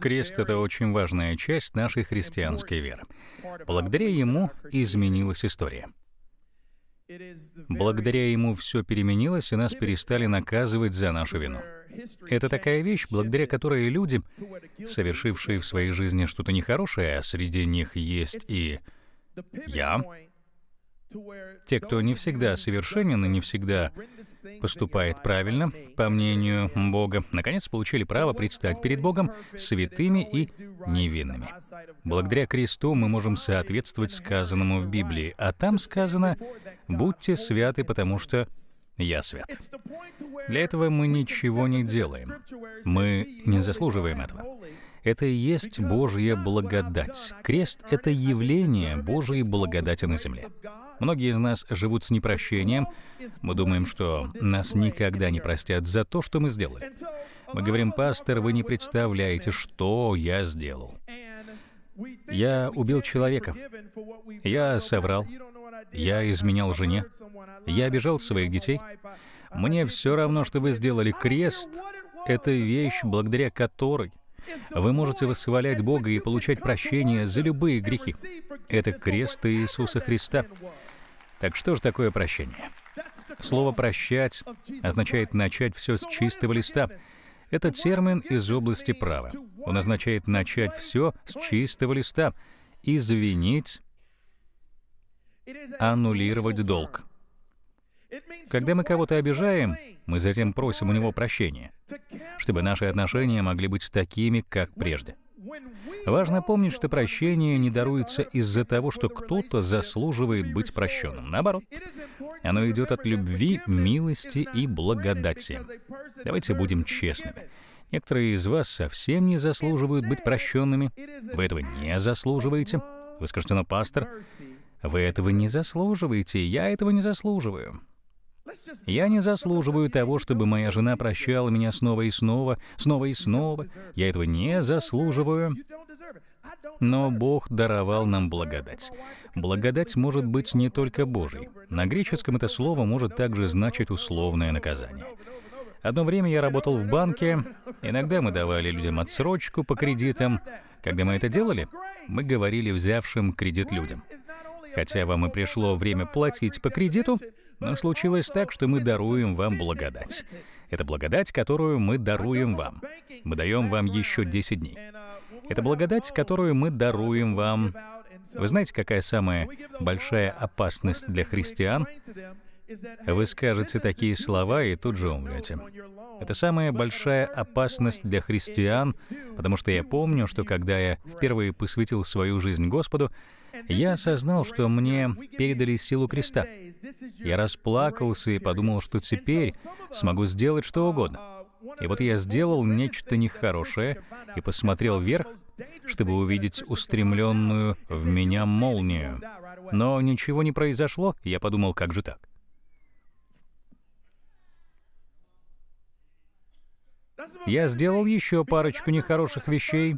Крест — это очень важная часть нашей христианской веры. Благодаря ему изменилась история. Благодаря ему все переменилось, и нас перестали наказывать за нашу вину. Это такая вещь, благодаря которой люди, совершившие в своей жизни что-то нехорошее, а среди них есть и я, те, кто не всегда совершенен и не всегда поступает правильно, по мнению Бога, наконец получили право предстать перед Богом святыми и невинными. Благодаря кресту мы можем соответствовать сказанному в Библии, а там сказано «Будьте святы, потому что я свят. Для этого мы ничего не делаем. Мы не заслуживаем этого. Это и есть Божья благодать. Крест — это явление Божьей благодати на земле. Многие из нас живут с непрощением. Мы думаем, что нас никогда не простят за то, что мы сделали. Мы говорим, пастор, вы не представляете, что я сделал. Я убил человека. Я соврал. Я изменял жене. Я обижал своих детей. Мне все равно, что вы сделали. Крест — это вещь, благодаря которой вы можете восхвалять Бога и получать прощение за любые грехи. Это крест Иисуса Христа. Так что же такое прощение? Слово «прощать» означает начать все с чистого листа. Это термин из области права. Он означает начать все с чистого листа, извинить, аннулировать долг. Когда мы кого-то обижаем, мы затем просим у него прощения, чтобы наши отношения могли быть такими, как прежде. Важно помнить, что прощение не даруется из-за того, что кто-то заслуживает быть прощенным. Наоборот, оно идет от любви, милости и благодати. Давайте будем честными. Некоторые из вас совсем не заслуживают быть прощенными. Вы этого не заслуживаете. Вы скажете, но, пастор, вы этого не заслуживаете, я этого не заслуживаю. Я не заслуживаю того, чтобы моя жена прощала меня снова и снова, снова и снова. Я этого не заслуживаю. Но Бог даровал нам благодать. Благодать может быть не только Божьей. На греческом это слово может также значить условное наказание. Одно время я работал в банке. Иногда мы давали людям отсрочку по кредитам. Когда мы это делали, мы говорили взявшим кредит людям. Хотя вам и пришло время платить по кредиту, но случилось так, что мы даруем вам благодать. Это благодать, которую мы даруем вам. Мы даем вам еще 10 дней. Это благодать, которую мы даруем вам. Вы знаете, какая самая большая опасность для христиан? Вы скажете такие слова и тут же умрете. Это самая большая опасность для христиан, потому что я помню, что когда я впервые посвятил свою жизнь Господу, я осознал, что мне передали силу креста. Я расплакался и подумал, что теперь смогу сделать что угодно. И вот я сделал нечто нехорошее и посмотрел вверх, чтобы увидеть устремленную в меня молнию. Но ничего не произошло, я подумал, как же так? Я сделал еще парочку нехороших вещей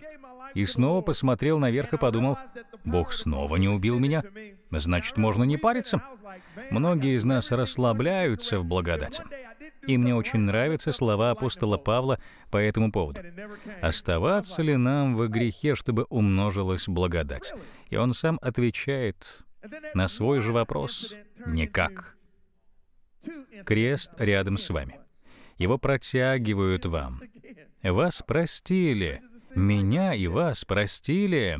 и снова посмотрел наверх и подумал, «Бог снова не убил меня, значит, можно не париться». Многие из нас расслабляются в благодати. И мне очень нравятся слова апостола Павла по этому поводу. «Оставаться ли нам во грехе, чтобы умножилась благодать?» И он сам отвечает на свой же вопрос «Никак». Крест рядом с вами его протягивают вам. Вас простили. Меня и вас простили.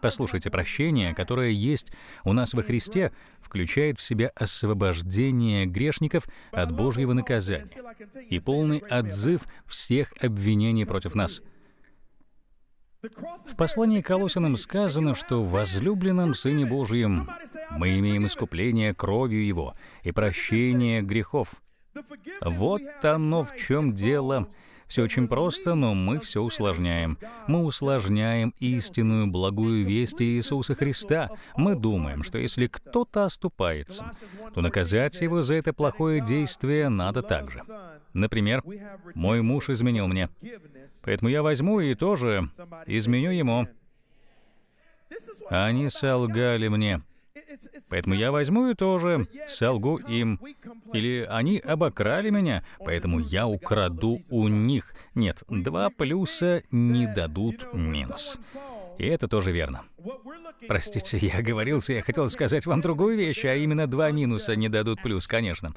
Послушайте, прощение, которое есть у нас во Христе, включает в себя освобождение грешников от Божьего наказания и полный отзыв всех обвинений против нас. В послании к Колосинам сказано, что в возлюбленном Сыне Божьем мы имеем искупление кровью Его и прощение грехов. Вот оно в чем дело. Все очень просто, но мы все усложняем. Мы усложняем истинную благую весть Иисуса Христа. Мы думаем, что если кто-то оступается, то наказать его за это плохое действие надо также. Например, мой муж изменил мне, поэтому я возьму и тоже изменю ему. Они солгали мне. Поэтому я возьму и тоже солгу им. Или они обокрали меня, поэтому я украду у них. Нет, два плюса не дадут минус. И это тоже верно. Простите, я оговорился, я хотел сказать вам другую вещь, а именно два минуса не дадут плюс, конечно.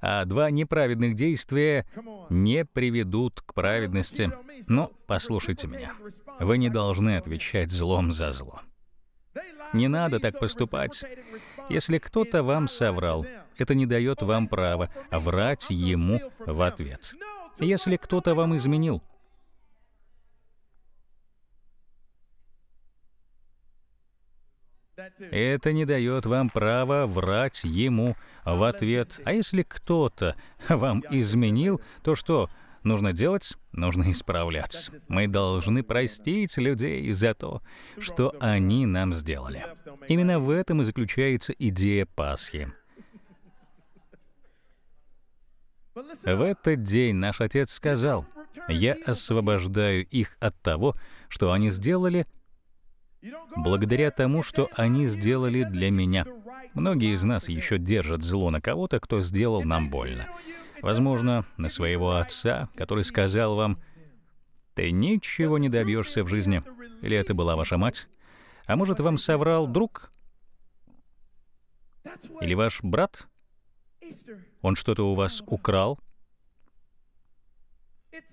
А два неправедных действия не приведут к праведности. Но ну, послушайте меня. Вы не должны отвечать злом за зло. Не надо так поступать. Если кто-то вам соврал, это не дает вам права врать ему в ответ. Если кто-то вам изменил, Это не дает вам права врать ему в ответ. А если кто-то вам изменил, то что, Нужно делать, нужно исправляться. Мы должны простить людей за то, что они нам сделали. Именно в этом и заключается идея Пасхи. В этот день наш Отец сказал, «Я освобождаю их от того, что они сделали, благодаря тому, что они сделали для меня». Многие из нас еще держат зло на кого-то, кто сделал нам больно. Возможно, на своего отца, который сказал вам, «Ты ничего не добьешься в жизни». Или это была ваша мать? А может, вам соврал друг? Или ваш брат? Он что-то у вас украл?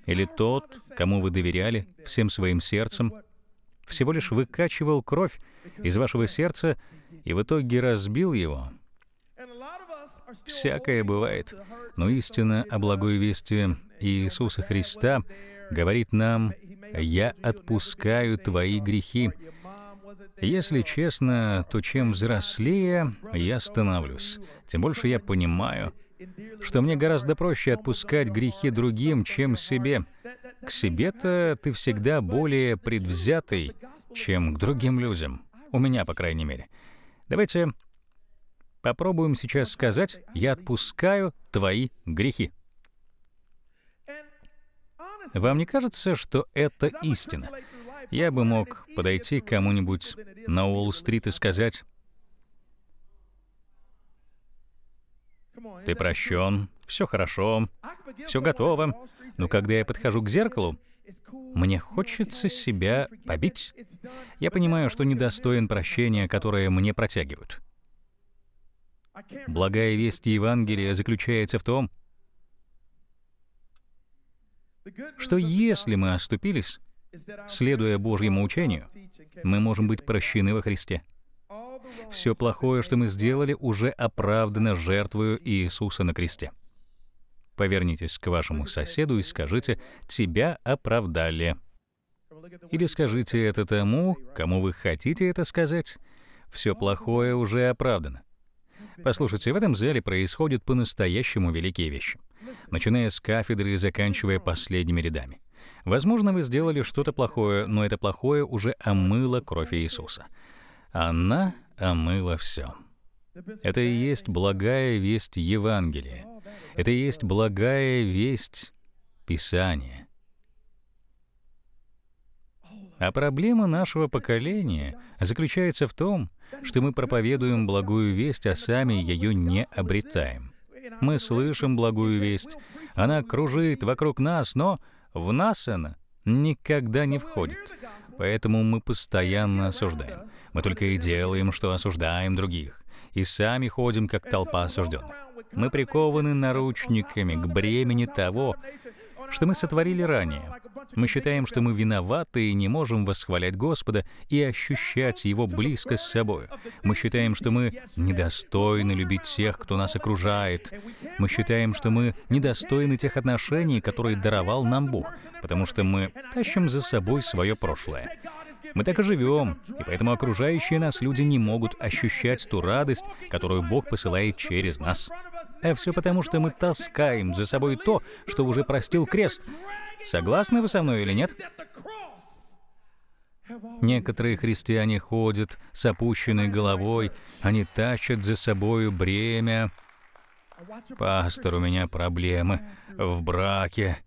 Или тот, кому вы доверяли всем своим сердцем, всего лишь выкачивал кровь из вашего сердца и в итоге разбил его? всякое бывает. Но истина о благой вести Иисуса Христа говорит нам, «Я отпускаю твои грехи». Если честно, то чем взрослее я становлюсь, тем больше я понимаю, что мне гораздо проще отпускать грехи другим, чем себе. К себе-то ты всегда более предвзятый, чем к другим людям. У меня, по крайней мере. Давайте попробуем сейчас сказать «Я отпускаю твои грехи». Вам не кажется, что это истина? Я бы мог подойти к кому-нибудь на Уолл-стрит и сказать, «Ты прощен, все хорошо, все готово». Но когда я подхожу к зеркалу, мне хочется себя побить. Я понимаю, что недостоин прощения, которое мне протягивают. Благая весть Евангелия заключается в том, что если мы оступились, следуя Божьему учению, мы можем быть прощены во Христе. Все плохое, что мы сделали, уже оправдано жертвою Иисуса на кресте. Повернитесь к вашему соседу и скажите «Тебя оправдали». Или скажите это тому, кому вы хотите это сказать. Все плохое уже оправдано. Послушайте, в этом зале происходят по-настоящему великие вещи, начиная с кафедры и заканчивая последними рядами. Возможно, вы сделали что-то плохое, но это плохое уже омыло кровь Иисуса. Она омыла все. Это и есть благая весть Евангелия. Это и есть благая весть Писания. А проблема нашего поколения заключается в том, что мы проповедуем благую весть, а сами ее не обретаем. Мы слышим благую весть, она кружит вокруг нас, но в нас она никогда не входит. Поэтому мы постоянно осуждаем. Мы только и делаем, что осуждаем других. И сами ходим, как толпа осужденных. Мы прикованы наручниками к бремени того, что мы сотворили ранее. Мы считаем, что мы виноваты и не можем восхвалять Господа и ощущать Его близко с собой. Мы считаем, что мы недостойны любить тех, кто нас окружает. Мы считаем, что мы недостойны тех отношений, которые даровал нам Бог, потому что мы тащим за собой свое прошлое. Мы так и живем, и поэтому окружающие нас люди не могут ощущать ту радость, которую Бог посылает через нас. А все потому, что мы таскаем за собой то, что уже простил крест. Согласны вы со мной или нет? Некоторые христиане ходят с опущенной головой, они тащат за собою бремя. «Пастор, у меня проблемы в браке».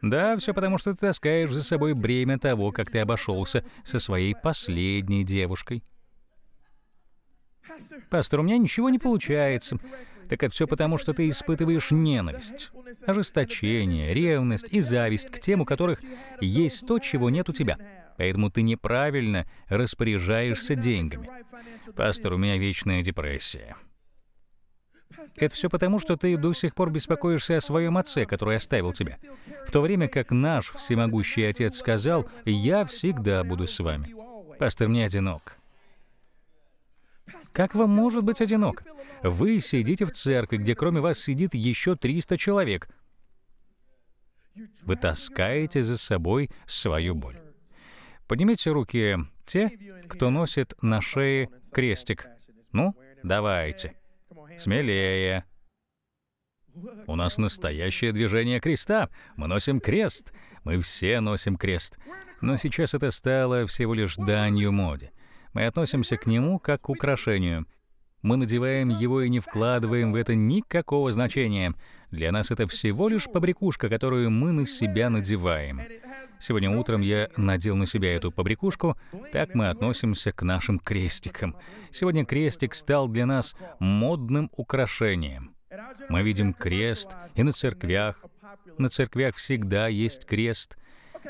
Да, все потому, что ты таскаешь за собой бремя того, как ты обошелся со своей последней девушкой. «Пастор, у меня ничего не получается». Так это все потому, что ты испытываешь ненависть, ожесточение, ревность и зависть к тем, у которых есть то, чего нет у тебя. Поэтому ты неправильно распоряжаешься деньгами. Пастор, у меня вечная депрессия. Это все потому, что ты до сих пор беспокоишься о своем отце, который оставил тебя. В то время как наш всемогущий отец сказал, «Я всегда буду с вами». Пастор, мне одинок. Как вам может быть одинок? Вы сидите в церкви, где кроме вас сидит еще 300 человек. Вы таскаете за собой свою боль. Поднимите руки те, кто носит на шее крестик. Ну, давайте. Смелее. У нас настоящее движение креста. Мы носим крест. Мы все носим крест. Но сейчас это стало всего лишь данью моде. Мы относимся к нему как к украшению. Мы надеваем его и не вкладываем в это никакого значения. Для нас это всего лишь побрякушка, которую мы на себя надеваем. Сегодня утром я надел на себя эту побрякушку. Так мы относимся к нашим крестикам. Сегодня крестик стал для нас модным украшением. Мы видим крест и на церквях. На церквях всегда есть крест.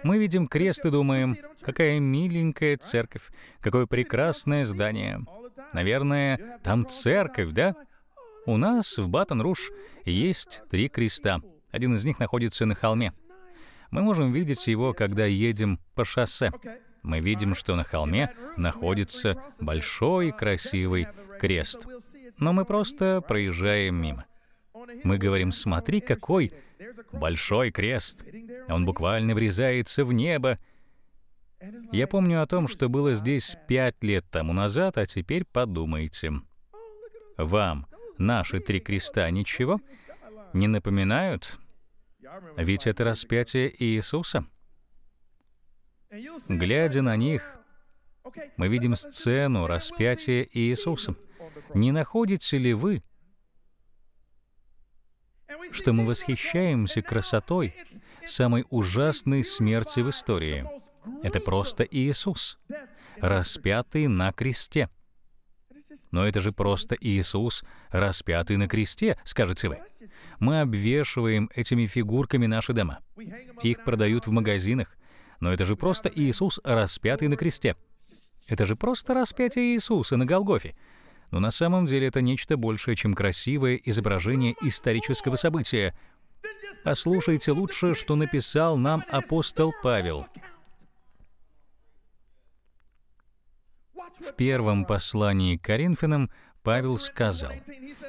Мы видим крест и думаем, какая миленькая церковь, какое прекрасное здание. Наверное, там церковь, да? У нас в Батон-Руш есть три креста. Один из них находится на холме. Мы можем видеть его, когда едем по шоссе. Мы видим, что на холме находится большой красивый крест. Но мы просто проезжаем мимо. Мы говорим, смотри, какой большой крест. Он буквально врезается в небо. Я помню о том, что было здесь пять лет тому назад, а теперь подумайте. Вам наши три креста ничего не напоминают? Ведь это распятие Иисуса. Глядя на них, мы видим сцену распятия Иисуса. Не находите ли вы, что мы восхищаемся красотой самой ужасной смерти в истории. Это просто Иисус, распятый на кресте. Но это же просто Иисус, распятый на кресте, скажете вы. Мы обвешиваем этими фигурками наши дома. Их продают в магазинах. Но это же просто Иисус, распятый на кресте. Это же просто распятие Иисуса на Голгофе но на самом деле это нечто большее, чем красивое изображение исторического события. Послушайте лучше, что написал нам апостол Павел. В первом послании к Коринфянам Павел сказал,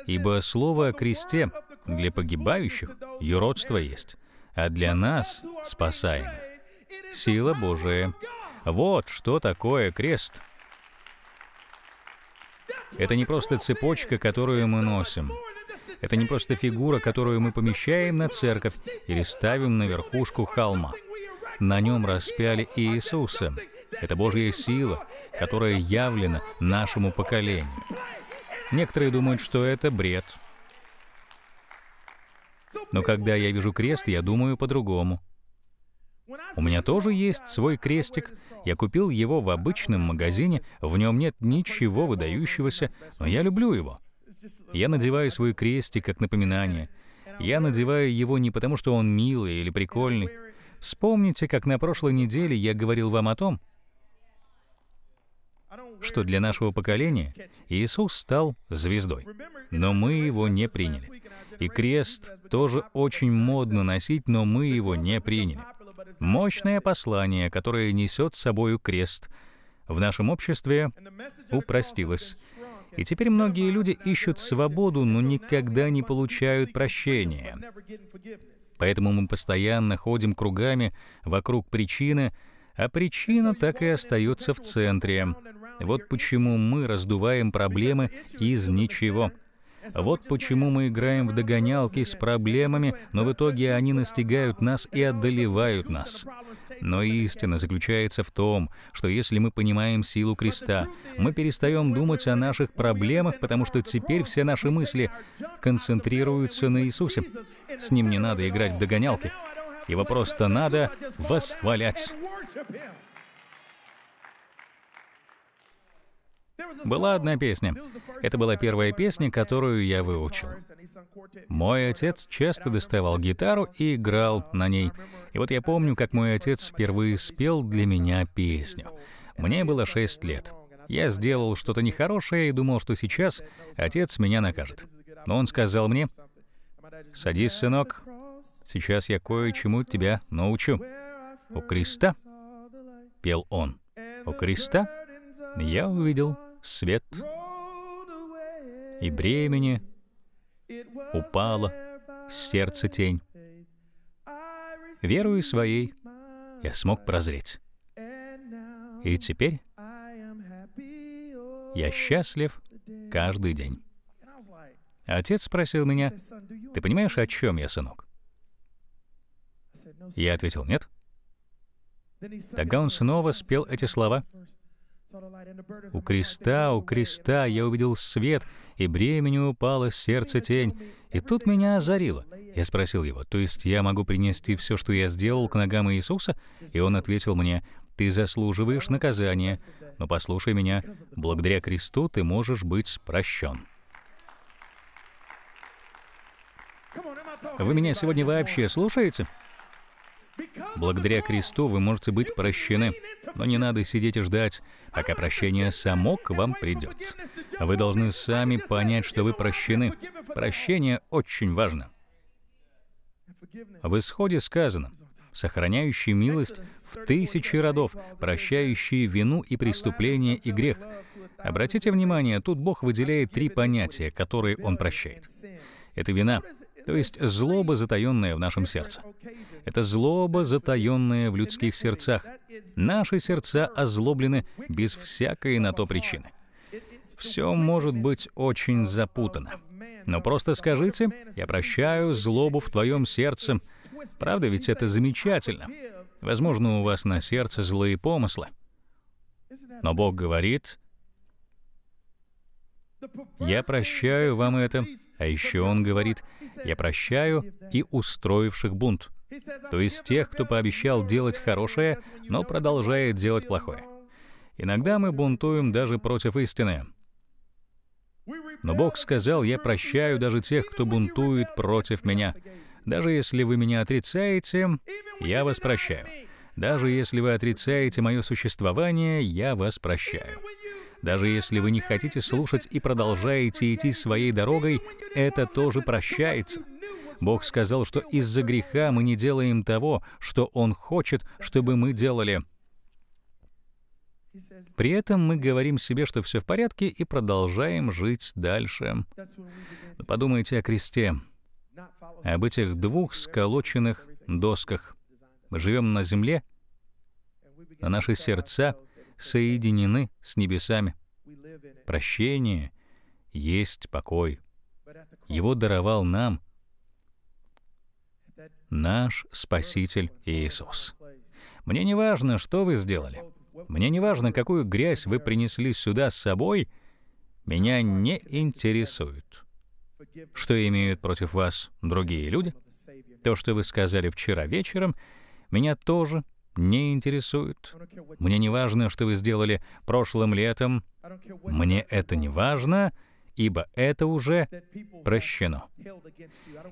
«Ибо слово о кресте для погибающих юродство есть, а для нас — спасаемых. Сила Божия. Вот что такое крест — это не просто цепочка, которую мы носим. Это не просто фигура, которую мы помещаем на церковь или ставим на верхушку холма. На нем распяли Иисуса. Это Божья сила, которая явлена нашему поколению. Некоторые думают, что это бред. Но когда я вижу крест, я думаю по-другому. У меня тоже есть свой крестик. Я купил его в обычном магазине, в нем нет ничего выдающегося, но я люблю его. Я надеваю свой крестик как напоминание. Я надеваю его не потому, что он милый или прикольный. Вспомните, как на прошлой неделе я говорил вам о том, что для нашего поколения Иисус стал звездой, но мы его не приняли. И крест тоже очень модно носить, но мы его не приняли. Мощное послание, которое несет с собою крест, в нашем обществе упростилось. И теперь многие люди ищут свободу, но никогда не получают прощения. Поэтому мы постоянно ходим кругами вокруг причины, а причина так и остается в центре. Вот почему мы раздуваем проблемы из ничего — вот почему мы играем в догонялки с проблемами, но в итоге они настигают нас и одолевают нас. Но истина заключается в том, что если мы понимаем силу креста, мы перестаем думать о наших проблемах, потому что теперь все наши мысли концентрируются на Иисусе. С ним не надо играть в догонялки. Его просто надо восхвалять. Была одна песня. Это была первая песня, которую я выучил. Мой отец часто доставал гитару и играл на ней. И вот я помню, как мой отец впервые спел для меня песню. Мне было шесть лет. Я сделал что-то нехорошее и думал, что сейчас отец меня накажет. Но он сказал мне, «Садись, сынок, сейчас я кое-чему тебя научу». «У креста», — пел он, — «у креста я увидел свет и бремени упала сердце тень. Верою своей я смог прозреть. И теперь я счастлив каждый день. Отец спросил меня, «Ты понимаешь, о чем я, сынок?» Я ответил, «Нет». Тогда он снова спел эти слова, у креста, у креста я увидел свет, и бременю упало сердце тень. И тут меня озарило. Я спросил его, то есть я могу принести все, что я сделал, к ногам Иисуса? И он ответил мне, ты заслуживаешь наказания, но послушай меня, благодаря кресту ты можешь быть прощен. Вы меня сегодня вообще слушаете? Благодаря Христу вы можете быть прощены, но не надо сидеть и ждать, пока прощение само к вам придет. Вы должны сами понять, что вы прощены. Прощение очень важно. В исходе сказано, сохраняющий милость в тысячи родов, прощающий вину и преступление и грех. Обратите внимание, тут Бог выделяет три понятия, которые Он прощает. Это вина, то есть злоба, затаенная в нашем сердце. Это злоба, затаенная в людских сердцах. Наши сердца озлоблены без всякой на то причины. Все может быть очень запутано. Но просто скажите, я прощаю злобу в твоем сердце. Правда ведь это замечательно. Возможно, у вас на сердце злые помыслы. Но Бог говорит, я прощаю вам это, а еще он говорит, «Я прощаю и устроивших бунт», то есть тех, кто пообещал делать хорошее, но продолжает делать плохое. Иногда мы бунтуем даже против истины. Но Бог сказал, «Я прощаю даже тех, кто бунтует против меня. Даже если вы меня отрицаете, я вас прощаю. Даже если вы отрицаете мое существование, я вас прощаю». Даже если вы не хотите слушать и продолжаете идти своей дорогой, это тоже прощается. Бог сказал, что из-за греха мы не делаем того, что Он хочет, чтобы мы делали. При этом мы говорим себе, что все в порядке, и продолжаем жить дальше. Подумайте о кресте, об этих двух сколоченных досках. Мы живем на земле, а наши сердца — соединены с небесами. Прощение есть покой. Его даровал нам наш Спаситель Иисус. Мне не важно, что вы сделали. Мне не важно, какую грязь вы принесли сюда с собой. Меня не интересует, что имеют против вас другие люди. То, что вы сказали вчера вечером, меня тоже не интересует. Мне не важно, что вы сделали прошлым летом. Мне это не важно, ибо это уже прощено.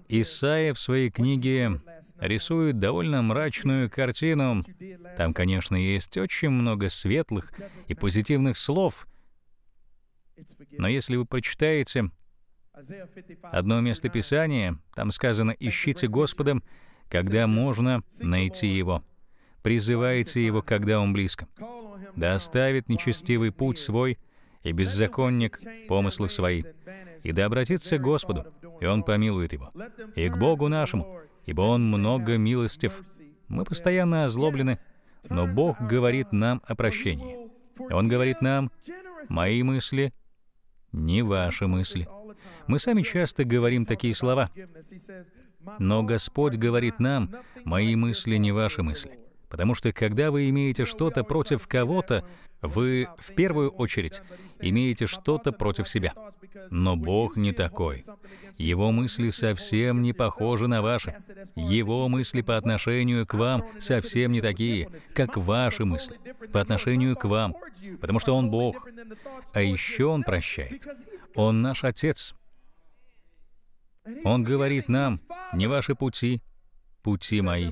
Исаия в своей книге рисует довольно мрачную картину. Там, конечно, есть очень много светлых и позитивных слов, но если вы прочитаете одно местописание, там сказано «Ищите Господа, когда можно найти Его» призываете его, когда он близко. Да оставит нечестивый путь свой и беззаконник помыслы свои. И да обратится к Господу, и Он помилует его. И к Богу нашему, ибо Он много милостив. Мы постоянно озлоблены, но Бог говорит нам о прощении. Он говорит нам, «Мои мысли не ваши мысли». Мы сами часто говорим такие слова. Но Господь говорит нам, «Мои мысли не ваши мысли». Потому что когда вы имеете что-то против кого-то, вы в первую очередь имеете что-то против себя. Но Бог не такой. Его мысли совсем не похожи на ваши. Его мысли по отношению к вам совсем не такие, как ваши мысли по отношению к вам, потому что Он Бог. А еще Он прощает. Он наш Отец. Он говорит нам, не ваши пути, пути мои,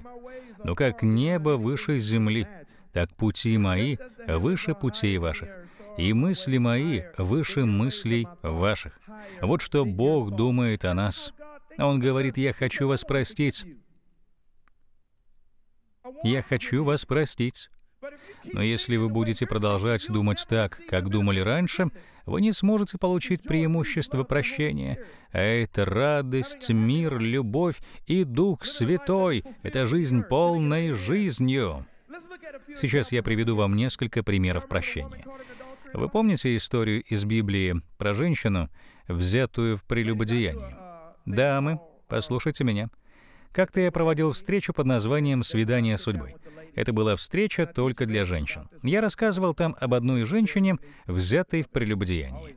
но как небо выше земли, так пути мои выше путей ваших, и мысли мои выше мыслей ваших. Вот что Бог думает о нас. Он говорит, я хочу вас простить. Я хочу вас простить. Но если вы будете продолжать думать так, как думали раньше, вы не сможете получить преимущество прощения. А это радость, мир, любовь и Дух Святой. Это жизнь полной жизнью. Сейчас я приведу вам несколько примеров прощения. Вы помните историю из Библии про женщину, взятую в прелюбодеянии? Дамы, послушайте меня. Как-то я проводил встречу под названием «Свидание судьбы». Это была встреча только для женщин. Я рассказывал там об одной женщине, взятой в прелюбодеянии.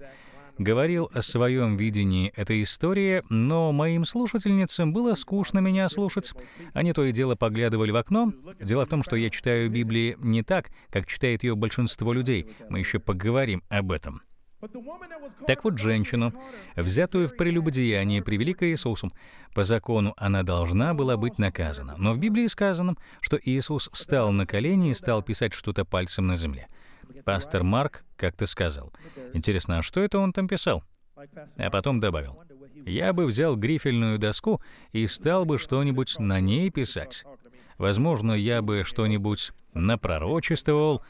Говорил о своем видении этой истории, но моим слушательницам было скучно меня слушать. Они то и дело поглядывали в окно. Дело в том, что я читаю Библии не так, как читает ее большинство людей. Мы еще поговорим об этом. Так вот, женщину, взятую в прелюбодеянии, привели к Иисусу. По закону она должна была быть наказана. Но в Библии сказано, что Иисус встал на колени и стал писать что-то пальцем на земле. Пастор Марк как-то сказал. Интересно, а что это он там писал? А потом добавил. Я бы взял грифельную доску и стал бы что-нибудь на ней писать. Возможно, я бы что-нибудь напророчествовал.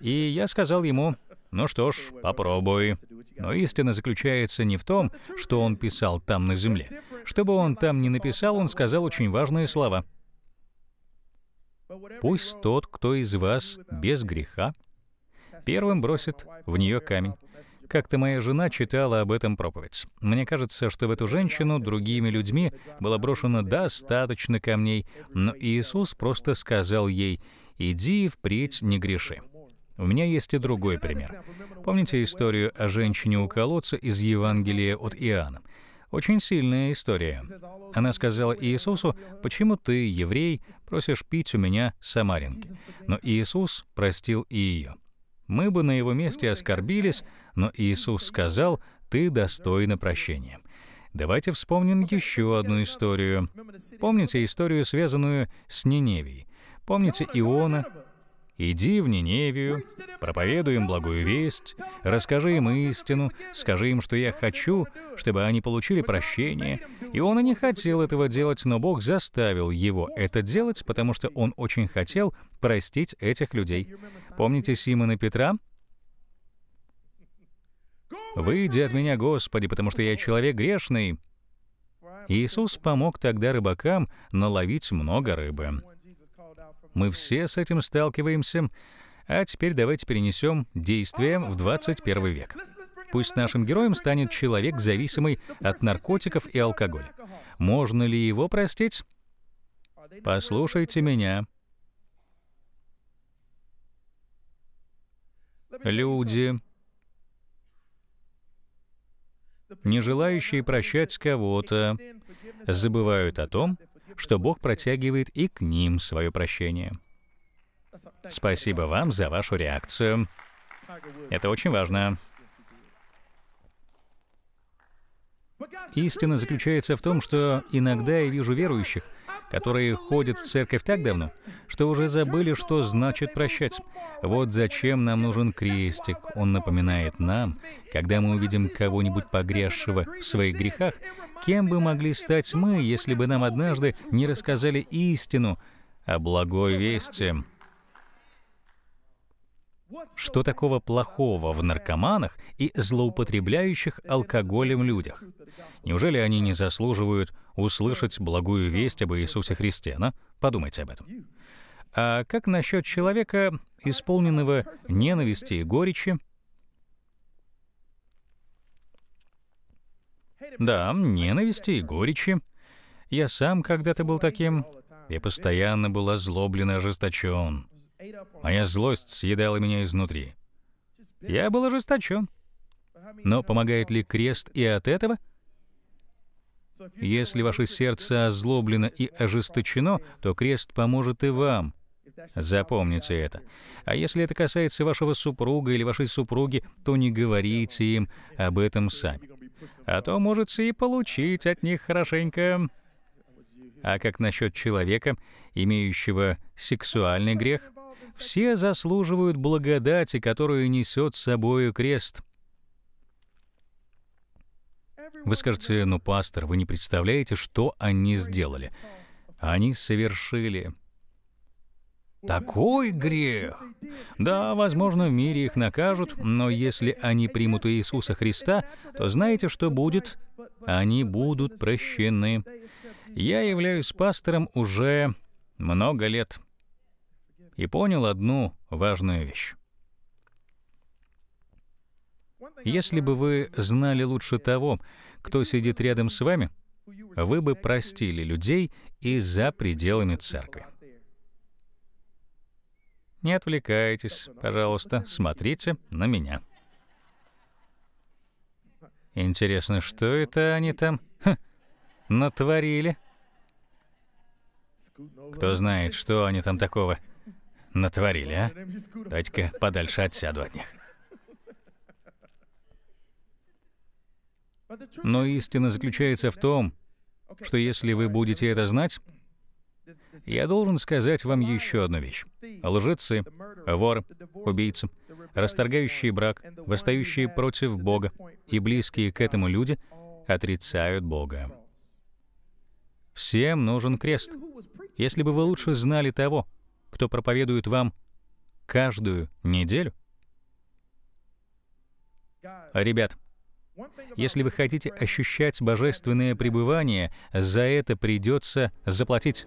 И я сказал ему, ну что ж, попробуй. Но истина заключается не в том, что он писал там на земле. Что бы он там ни написал, он сказал очень важные слова. «Пусть тот, кто из вас без греха, первым бросит в нее камень». Как-то моя жена читала об этом проповедь. Мне кажется, что в эту женщину другими людьми было брошено достаточно камней, но Иисус просто сказал ей «иди и впредь не греши». У меня есть и другой пример. Помните историю о женщине у колодца из Евангелия от Иоанна? Очень сильная история. Она сказала Иисусу, «Почему ты, еврей, просишь пить у меня самаринки?» Но Иисус простил и ее. Мы бы на его месте оскорбились, но Иисус сказал, «Ты достойна прощения». Давайте вспомним еще одну историю. Помните историю, связанную с Ниневией? Помните Иона, Иди в Ниневию, проповедуй им благую весть, расскажи им истину, скажи им, что я хочу, чтобы они получили прощение. И он и не хотел этого делать, но Бог заставил его это делать, потому что он очень хотел простить этих людей. Помните Симона Петра? «Выйди от меня, Господи, потому что я человек грешный». Иисус помог тогда рыбакам наловить много рыбы. Мы все с этим сталкиваемся. А теперь давайте перенесем действие в 21 век. Пусть нашим героем станет человек, зависимый от наркотиков и алкоголя. Можно ли его простить? Послушайте меня. Люди, не желающие прощать кого-то, забывают о том, что Бог протягивает и к ним свое прощение. Спасибо вам за вашу реакцию. Это очень важно. Истина заключается в том, что иногда я вижу верующих, которые ходят в церковь так давно, что уже забыли, что значит прощать. Вот зачем нам нужен крестик. Он напоминает нам, когда мы увидим кого-нибудь погрязшего в своих грехах, кем бы могли стать мы, если бы нам однажды не рассказали истину о благой вести. Что такого плохого в наркоманах и злоупотребляющих алкоголем людях? Неужели они не заслуживают услышать благую весть об Иисусе Христе? На, подумайте об этом. А как насчет человека, исполненного ненависти и горечи? Да, ненависти и горечи. Я сам когда-то был таким. Я постоянно был озлоблен и ожесточен. Моя злость съедала меня изнутри. Я был ожесточен. Но помогает ли крест и от этого? Если ваше сердце озлоблено и ожесточено, то крест поможет и вам. Запомните это. А если это касается вашего супруга или вашей супруги, то не говорите им об этом сами. А то можете и получить от них хорошенько. А как насчет человека, имеющего сексуальный грех, все заслуживают благодати, которую несет с собой крест. Вы скажете, ну, пастор, вы не представляете, что они сделали. Они совершили такой грех. Да, возможно, в мире их накажут, но если они примут Иисуса Христа, то знаете, что будет? Они будут прощены. Я являюсь пастором уже много лет и понял одну важную вещь. Если бы вы знали лучше того, кто сидит рядом с вами, вы бы простили людей и за пределами церкви. Не отвлекайтесь, пожалуйста, смотрите на меня. Интересно, что это они там ха, натворили? Кто знает, что они там такого натворили, а? Дайте-ка подальше отсяду от них. Но истина заключается в том, что если вы будете это знать, я должен сказать вам еще одну вещь. Лжецы, воры, убийцы, расторгающие брак, восстающие против Бога и близкие к этому люди отрицают Бога. Всем нужен крест. Если бы вы лучше знали того, кто проповедует вам каждую неделю. Ребят, если вы хотите ощущать божественное пребывание, за это придется заплатить.